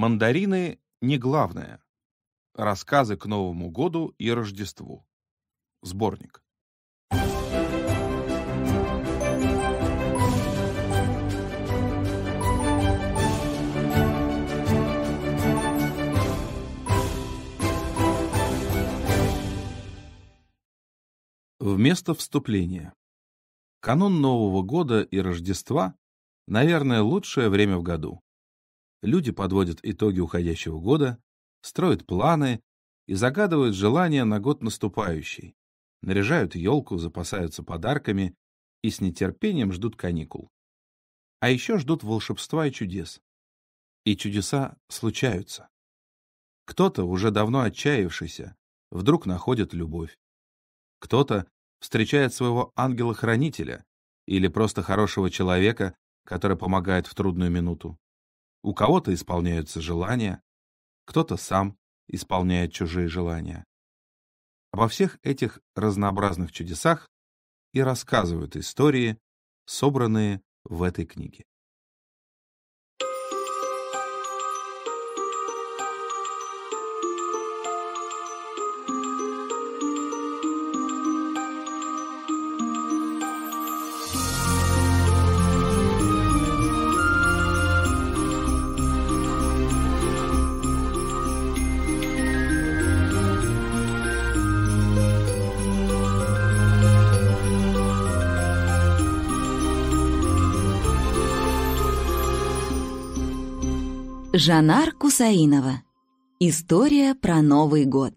Мандарины не главное. Рассказы к Новому году и Рождеству. Сборник. Вместо вступления. Канун Нового года и Рождества, наверное, лучшее время в году люди подводят итоги уходящего года, строят планы и загадывают желания на год наступающий, наряжают елку, запасаются подарками и с нетерпением ждут каникул. А еще ждут волшебства и чудес. И чудеса случаются. Кто-то, уже давно отчаявшийся, вдруг находит любовь. Кто-то встречает своего ангела-хранителя или просто хорошего человека, который помогает в трудную минуту. У кого-то исполняются желания, кто-то сам исполняет чужие желания. Обо всех этих разнообразных чудесах и рассказывают истории, собранные в этой книге. Жанар Кусаинова. История про Новый год.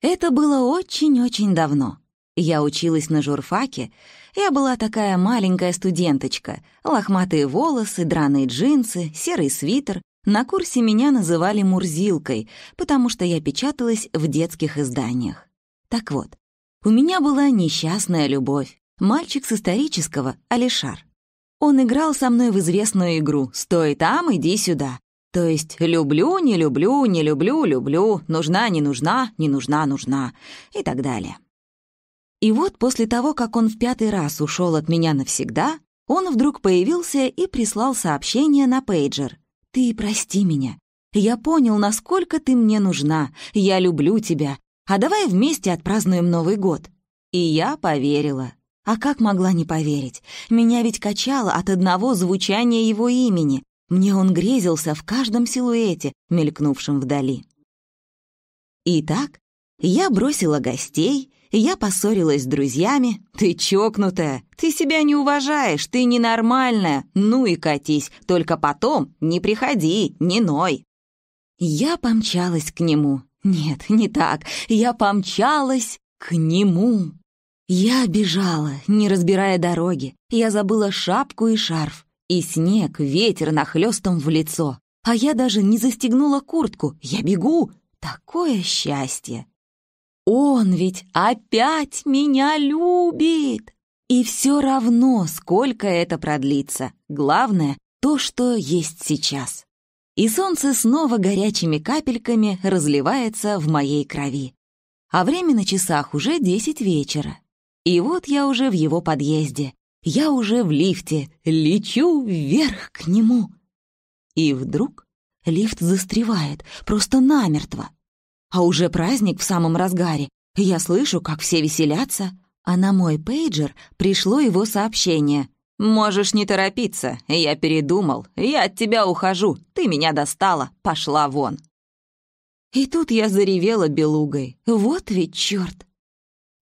Это было очень-очень давно. Я училась на журфаке. Я была такая маленькая студенточка. Лохматые волосы, драные джинсы, серый свитер. На курсе меня называли Мурзилкой, потому что я печаталась в детских изданиях. Так вот, у меня была несчастная любовь. Мальчик с исторического, Алишар. Он играл со мной в известную игру «Стой там, иди сюда». То есть «люблю, не люблю, не люблю, люблю, нужна, не нужна, не нужна, нужна» и так далее. И вот после того, как он в пятый раз ушел от меня навсегда, он вдруг появился и прислал сообщение на пейджер. «Ты прости меня. Я понял, насколько ты мне нужна. Я люблю тебя. А давай вместе отпразднуем Новый год». И я поверила. А как могла не поверить? Меня ведь качало от одного звучания его имени. Мне он грезился в каждом силуэте, мелькнувшем вдали. Итак, я бросила гостей, я поссорилась с друзьями. Ты чокнутая, ты себя не уважаешь, ты ненормальная. Ну и катись, только потом не приходи, не ной. Я помчалась к нему. Нет, не так. Я помчалась к нему. Я бежала, не разбирая дороги. Я забыла шапку и шарф. И снег, ветер нахлёстом в лицо. А я даже не застегнула куртку. Я бегу. Такое счастье. Он ведь опять меня любит. И все равно, сколько это продлится. Главное, то, что есть сейчас. И солнце снова горячими капельками разливается в моей крови. А время на часах уже десять вечера. И вот я уже в его подъезде. Я уже в лифте. Лечу вверх к нему. И вдруг лифт застревает, просто намертво. А уже праздник в самом разгаре. Я слышу, как все веселятся. А на мой пейджер пришло его сообщение. «Можешь не торопиться. Я передумал. Я от тебя ухожу. Ты меня достала. Пошла вон». И тут я заревела белугой. Вот ведь черт!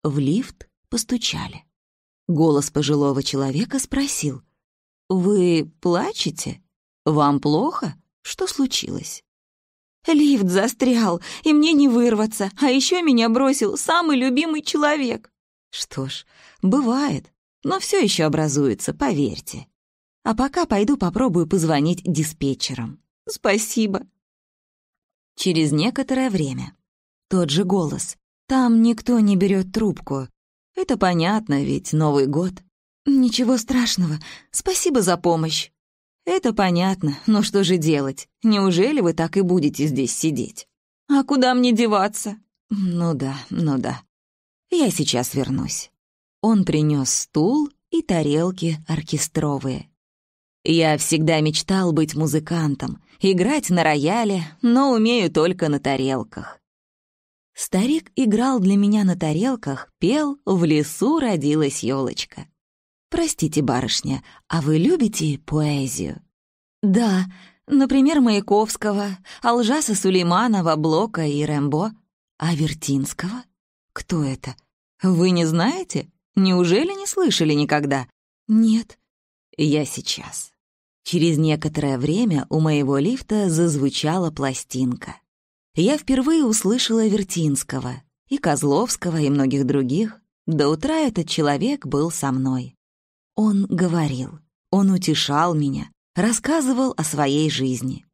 В лифт постучали. Голос пожилого человека спросил. «Вы плачете? Вам плохо? Что случилось?» «Лифт застрял, и мне не вырваться, а еще меня бросил самый любимый человек». «Что ж, бывает, но все еще образуется, поверьте. А пока пойду попробую позвонить диспетчерам». «Спасибо». Через некоторое время. Тот же голос. Там никто не берет трубку. Это понятно, ведь Новый год. Ничего страшного. Спасибо за помощь. Это понятно, но что же делать? Неужели вы так и будете здесь сидеть? А куда мне деваться? Ну да, ну да. Я сейчас вернусь. Он принес стул и тарелки оркестровые. Я всегда мечтал быть музыкантом, играть на рояле, но умею только на тарелках. Старик играл для меня на тарелках, пел «В лесу родилась елочка». «Простите, барышня, а вы любите поэзию?» «Да, например, Маяковского, Алжаса Сулейманова, Блока и Рэмбо. А Вертинского? Кто это? Вы не знаете? Неужели не слышали никогда?» «Нет». «Я сейчас». Через некоторое время у моего лифта зазвучала пластинка я впервые услышала Вертинского, и Козловского, и многих других. До утра этот человек был со мной. Он говорил, он утешал меня, рассказывал о своей жизни.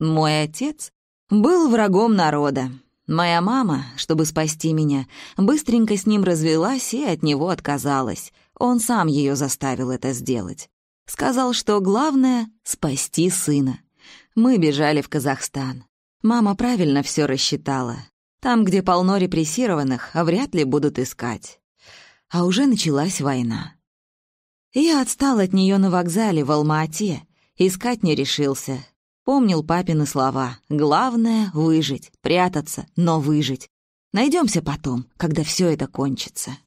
Мой отец был врагом народа. Моя мама, чтобы спасти меня, быстренько с ним развелась и от него отказалась. Он сам ее заставил это сделать. Сказал, что главное — спасти сына. Мы бежали в Казахстан. Мама правильно все рассчитала. Там, где полно репрессированных, а вряд ли будут искать. А уже началась война. Я отстал от нее на вокзале в Алма-Ате, искать не решился. Помнил папины слова «Главное — выжить, прятаться, но выжить. Найдемся потом, когда все это кончится».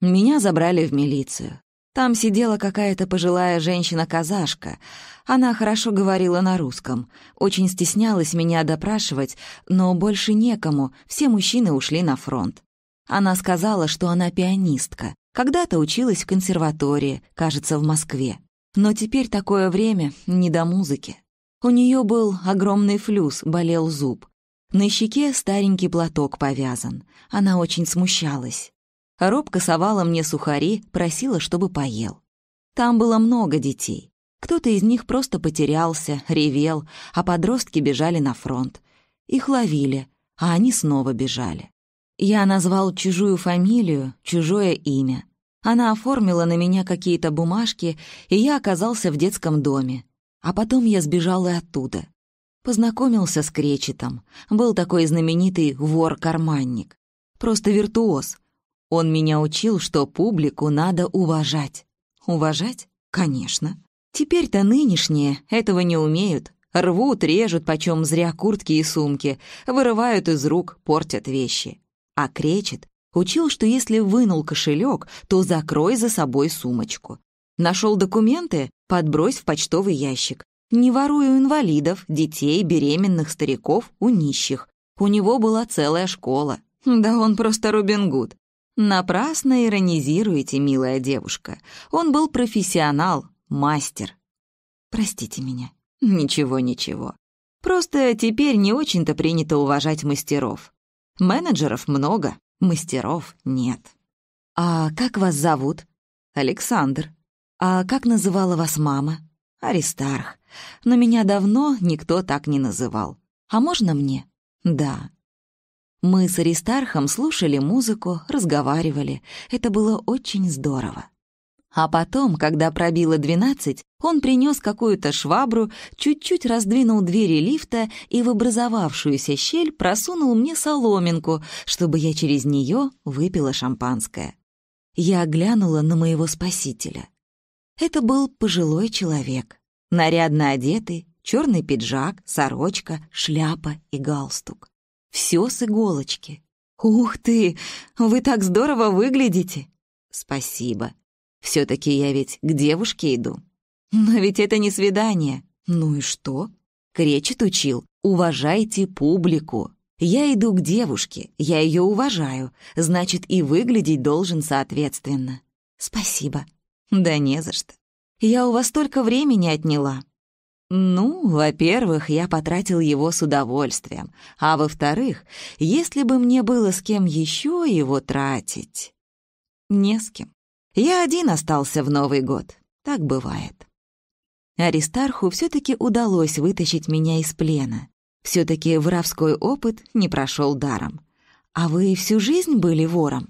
Меня забрали в милицию. Там сидела какая-то пожилая женщина-казашка. Она хорошо говорила на русском. Очень стеснялась меня допрашивать, но больше некому, все мужчины ушли на фронт. Она сказала, что она пианистка. Когда-то училась в консерватории, кажется, в Москве. Но теперь такое время, не до музыки. У нее был огромный флюс, болел зуб. На щеке старенький платок повязан. Она очень смущалась. Робко совала мне сухари, просила, чтобы поел. Там было много детей. Кто-то из них просто потерялся, ревел, а подростки бежали на фронт. Их ловили, а они снова бежали. Я назвал чужую фамилию, чужое имя. Она оформила на меня какие-то бумажки, и я оказался в детском доме. А потом я сбежал и оттуда. Познакомился с Кречетом. Был такой знаменитый вор-карманник. Просто виртуоз. Он меня учил, что публику надо уважать. Уважать? Конечно. Теперь-то нынешние этого не умеют. Рвут, режут почем зря куртки и сумки, вырывают из рук, портят вещи. А кречет учил, что если вынул кошелек, то закрой за собой сумочку. Нашел документы? Подбрось в почтовый ящик. Не воруй у инвалидов, детей, беременных, стариков, у нищих. У него была целая школа. Да он просто Робин Гуд. Напрасно иронизируете, милая девушка. Он был профессионал, мастер. Простите меня. Ничего, ничего. Просто теперь не очень-то принято уважать мастеров. Менеджеров много, мастеров нет. А как вас зовут? Александр. А как называла вас мама? Аристарх. Но меня давно никто так не называл. А можно мне? Да, мы с Аристархом слушали музыку, разговаривали. Это было очень здорово. А потом, когда пробило двенадцать, он принес какую-то швабру, чуть-чуть раздвинул двери лифта и в образовавшуюся щель просунул мне соломинку, чтобы я через нее выпила шампанское. Я оглянула на моего спасителя. Это был пожилой человек, нарядно одетый, черный пиджак, сорочка, шляпа и галстук. Все с иголочки. Ух ты, вы так здорово выглядите. Спасибо. Все-таки я ведь к девушке иду. Но ведь это не свидание. Ну и что? Кречет учил. Уважайте публику. Я иду к девушке, я ее уважаю, значит, и выглядеть должен соответственно. Спасибо. Да не за что. Я у вас только времени отняла. Ну, во-первых, я потратил его с удовольствием, а во-вторых, если бы мне было с кем еще его тратить... Не с кем. Я один остался в Новый год. Так бывает. Аристарху все-таки удалось вытащить меня из плена. Все-таки воровской опыт не прошел даром. А вы всю жизнь были вором?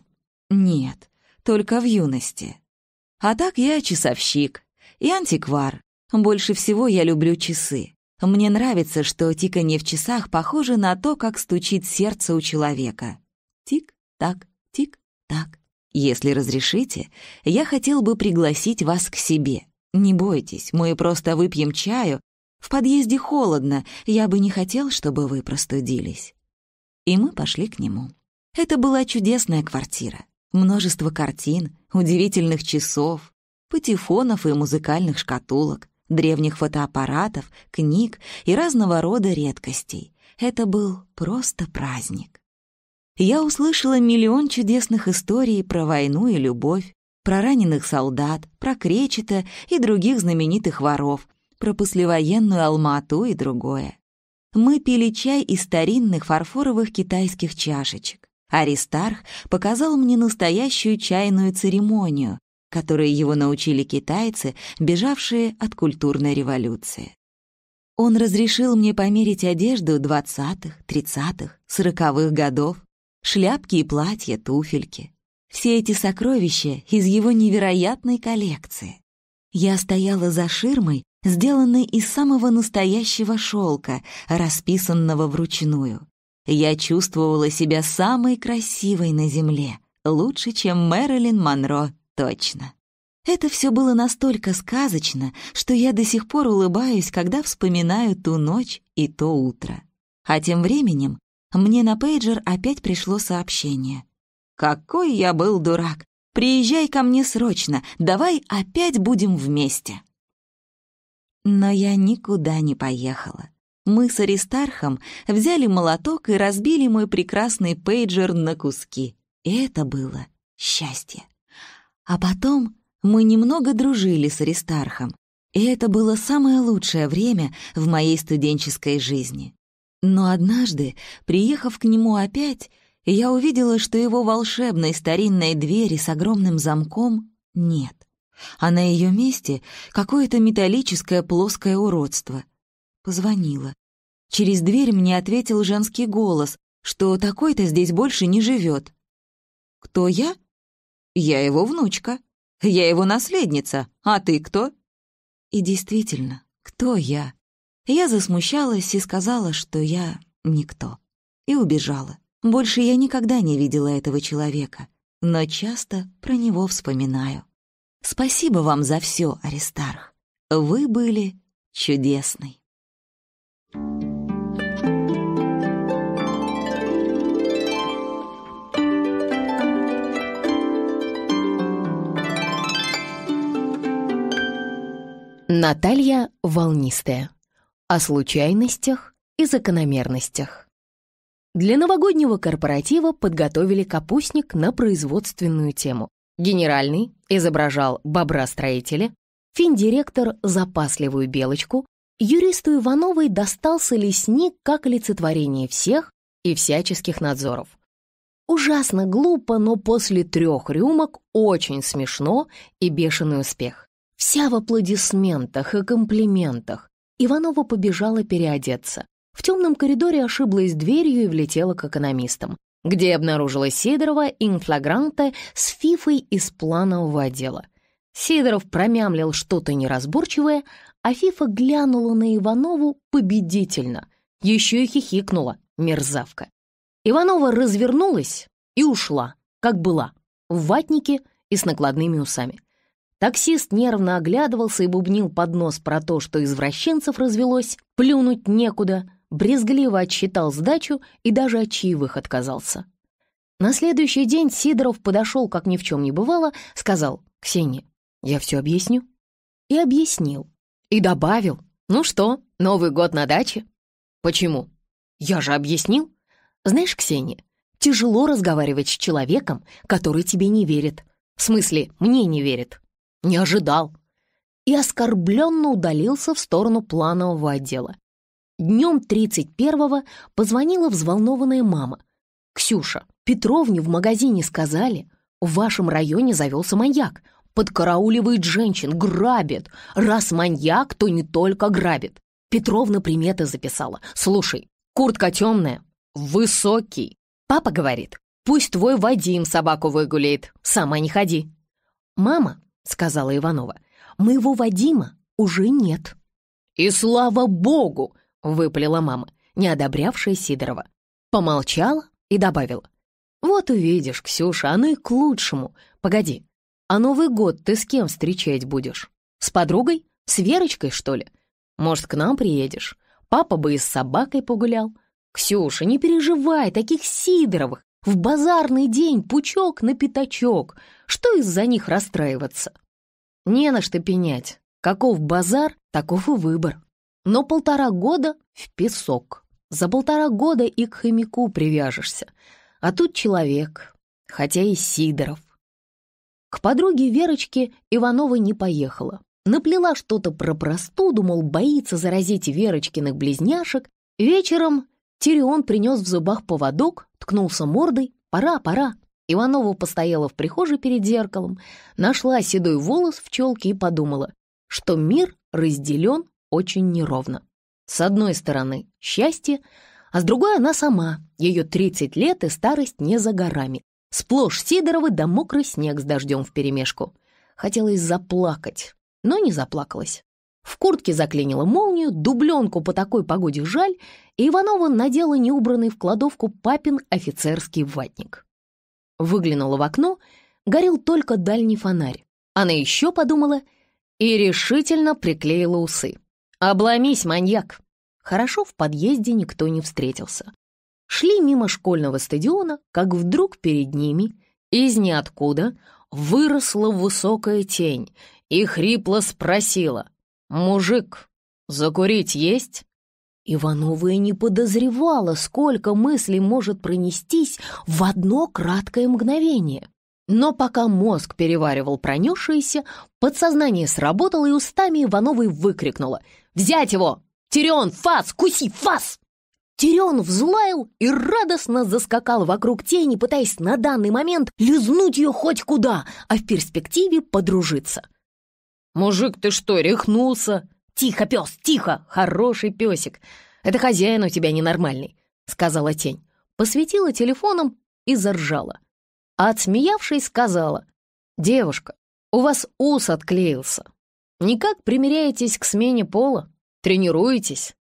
Нет, только в юности. А так я часовщик и антиквар, больше всего я люблю часы. Мне нравится, что тиканье в часах похоже на то, как стучит сердце у человека. Тик-так, тик-так. Если разрешите, я хотел бы пригласить вас к себе. Не бойтесь, мы просто выпьем чаю. В подъезде холодно, я бы не хотел, чтобы вы простудились. И мы пошли к нему. Это была чудесная квартира. Множество картин, удивительных часов, патефонов и музыкальных шкатулок древних фотоаппаратов, книг и разного рода редкостей. Это был просто праздник. Я услышала миллион чудесных историй про войну и любовь, про раненых солдат, про Кречета и других знаменитых воров, про послевоенную Алмату и другое. Мы пили чай из старинных фарфоровых китайских чашечек. Аристарх показал мне настоящую чайную церемонию, которые его научили китайцы, бежавшие от культурной революции. Он разрешил мне померить одежду 20-х, 30-х, 40-х годов, шляпки и платья, туфельки. Все эти сокровища из его невероятной коллекции. Я стояла за ширмой, сделанной из самого настоящего шелка, расписанного вручную. Я чувствовала себя самой красивой на земле, лучше, чем Мэрилин Монро точно. Это все было настолько сказочно, что я до сих пор улыбаюсь, когда вспоминаю ту ночь и то утро. А тем временем мне на пейджер опять пришло сообщение. «Какой я был дурак! Приезжай ко мне срочно, давай опять будем вместе!» Но я никуда не поехала. Мы с Аристархом взяли молоток и разбили мой прекрасный пейджер на куски. И это было счастье. А потом мы немного дружили с Аристархом, и это было самое лучшее время в моей студенческой жизни. Но однажды, приехав к нему опять, я увидела, что его волшебной старинной двери с огромным замком нет, а на ее месте какое-то металлическое плоское уродство. Позвонила. Через дверь мне ответил женский голос, что такой-то здесь больше не живет. «Кто я?» Я его внучка. Я его наследница. А ты кто?» И действительно, кто я? Я засмущалась и сказала, что я никто. И убежала. Больше я никогда не видела этого человека, но часто про него вспоминаю. Спасибо вам за все, Аристарх. Вы были чудесный. Наталья Волнистая. О случайностях и закономерностях. Для новогоднего корпоратива подготовили капустник на производственную тему. Генеральный изображал бобра-строителя, финдиректор — запасливую белочку, юристу Ивановой достался лесник как олицетворение всех и всяческих надзоров. Ужасно глупо, но после трех рюмок очень смешно и бешеный успех. Вся в аплодисментах и комплиментах. Иванова побежала переодеться. В темном коридоре ошиблась дверью и влетела к экономистам, где обнаружила Сидорова и инфлагранта с фифой из планового отдела. Сидоров промямлил что-то неразборчивое, а фифа глянула на Иванову победительно. Еще и хихикнула, мерзавка. Иванова развернулась и ушла, как была, в ватнике и с накладными усами. Таксист нервно оглядывался и бубнил под нос про то, что извращенцев развелось, плюнуть некуда, брезгливо отсчитал сдачу и даже от чаевых отказался. На следующий день Сидоров подошел, как ни в чем не бывало, сказал «Ксения, я все объясню». И объяснил. И добавил «Ну что, Новый год на даче?» «Почему?» «Я же объяснил». «Знаешь, Ксения, тяжело разговаривать с человеком, который тебе не верит. В смысле, мне не верит». Не ожидал. И оскорбленно удалился в сторону планового отдела. Днем 31-го позвонила взволнованная мама. «Ксюша, Петровне в магазине сказали, в вашем районе завелся маньяк, подкарауливает женщин, грабит. Раз маньяк, то не только грабит. Петровна приметы записала. Слушай, куртка темная, высокий. Папа говорит, пусть твой Вадим собаку выгуляет, сама не ходи. Мама — сказала Иванова. «Моего Вадима уже нет». «И слава богу!» — выпалила мама, не одобрявшая Сидорова. Помолчала и добавила. «Вот увидишь, Ксюша, оно и к лучшему. Погоди, а Новый год ты с кем встречать будешь? С подругой? С Верочкой, что ли? Может, к нам приедешь? Папа бы и с собакой погулял. Ксюша, не переживай, таких Сидоровых в базарный день пучок на пятачок. Что из-за них расстраиваться? Не на что пенять. Каков базар, таков и выбор. Но полтора года в песок. За полтора года и к хомяку привяжешься. А тут человек, хотя и Сидоров. К подруге Верочке Иванова не поехала. Наплела что-то про простуду, мол, боится заразить Верочкиных близняшек. Вечером Тирион принес в зубах поводок, ткнулся мордой. «Пора, пора!» Иванова постояла в прихожей перед зеркалом, нашла седой волос в челке и подумала, что мир разделен очень неровно. С одной стороны — счастье, а с другой она сама. Ее 30 лет и старость не за горами. Сплошь Сидоровы да мокрый снег с дождем вперемешку. Хотелось заплакать, но не заплакалась. В куртке заклинила молнию, дубленку по такой погоде жаль, и Иванова надела неубранный в кладовку папин офицерский ватник. Выглянула в окно, горел только дальний фонарь. Она еще подумала и решительно приклеила усы. «Обломись, маньяк!» Хорошо в подъезде никто не встретился. Шли мимо школьного стадиона, как вдруг перед ними, из ниоткуда, выросла высокая тень и хрипло спросила «Мужик, закурить есть?» Иванова и не подозревала, сколько мыслей может пронестись в одно краткое мгновение. Но пока мозг переваривал пронесшееся, подсознание сработало, и устами Ивановой выкрикнуло: «Взять его! Терен, фас! Куси, фас!» Терен взлаял и радостно заскакал вокруг тени, пытаясь на данный момент лизнуть ее хоть куда, а в перспективе подружиться. «Мужик, ты что, рехнулся?» «Тихо, пес, тихо! Хороший песик! Это хозяин у тебя ненормальный», — сказала тень. Посветила телефоном и заржала. А отсмеявшись, сказала, «Девушка, у вас ус отклеился. Никак примеряетесь к смене пола? Тренируетесь?»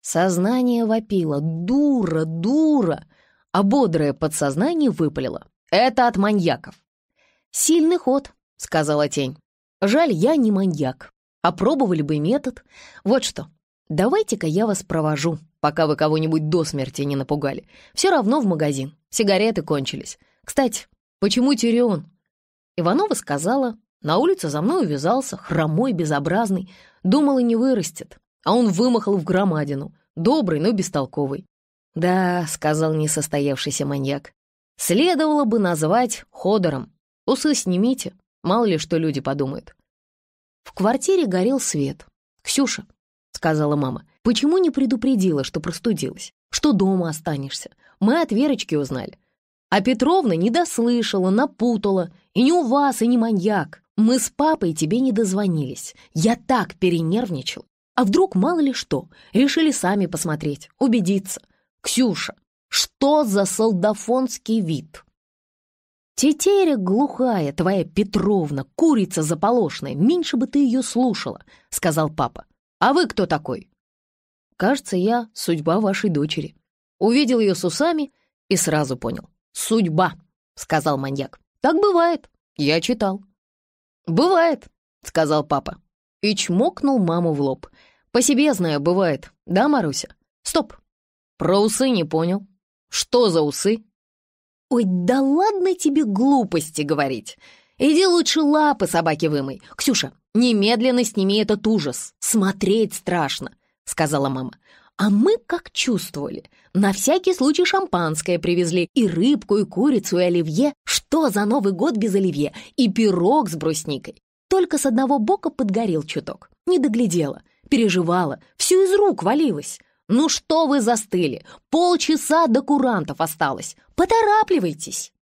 Сознание вопило. «Дура, дура!» А бодрое подсознание выпалило. «Это от маньяков!» «Сильный ход», — сказала тень. Жаль, я не маньяк. Опробовали а бы метод. Вот что, давайте-ка я вас провожу, пока вы кого-нибудь до смерти не напугали. Все равно в магазин. Сигареты кончились. Кстати, почему Тирион? Иванова сказала, на улице за мной увязался, хромой, безобразный. Думала, не вырастет. А он вымахал в громадину. Добрый, но бестолковый. «Да», — сказал несостоявшийся маньяк, — «следовало бы назвать Ходором. Усы снимите, Мало ли, что люди подумают. В квартире горел свет. «Ксюша», — сказала мама, — «почему не предупредила, что простудилась? Что дома останешься? Мы от Верочки узнали. А Петровна не дослышала, напутала. И не у вас, и не маньяк. Мы с папой тебе не дозвонились. Я так перенервничал. А вдруг мало ли что? Решили сами посмотреть, убедиться. Ксюша, что за солдафонский вид?» «Тетеря глухая, твоя Петровна, курица заполошная, меньше бы ты ее слушала», — сказал папа. «А вы кто такой?» «Кажется, я судьба вашей дочери». Увидел ее с усами и сразу понял. «Судьба», — сказал маньяк. «Так бывает. Я читал». «Бывает», — сказал папа. И чмокнул маму в лоб. «По себе знаю, бывает. Да, Маруся?» «Стоп! Про усы не понял. Что за усы?» «Ой, да ладно тебе глупости говорить! Иди лучше лапы собаки вымой! Ксюша, немедленно сними этот ужас! Смотреть страшно!» — сказала мама. «А мы как чувствовали. На всякий случай шампанское привезли, и рыбку, и курицу, и оливье. Что за Новый год без оливье? И пирог с брусникой. Только с одного бока подгорел чуток. Не доглядела, переживала, все из рук валилось. «Ну что вы застыли? Полчаса до курантов осталось. Поторапливайтесь!»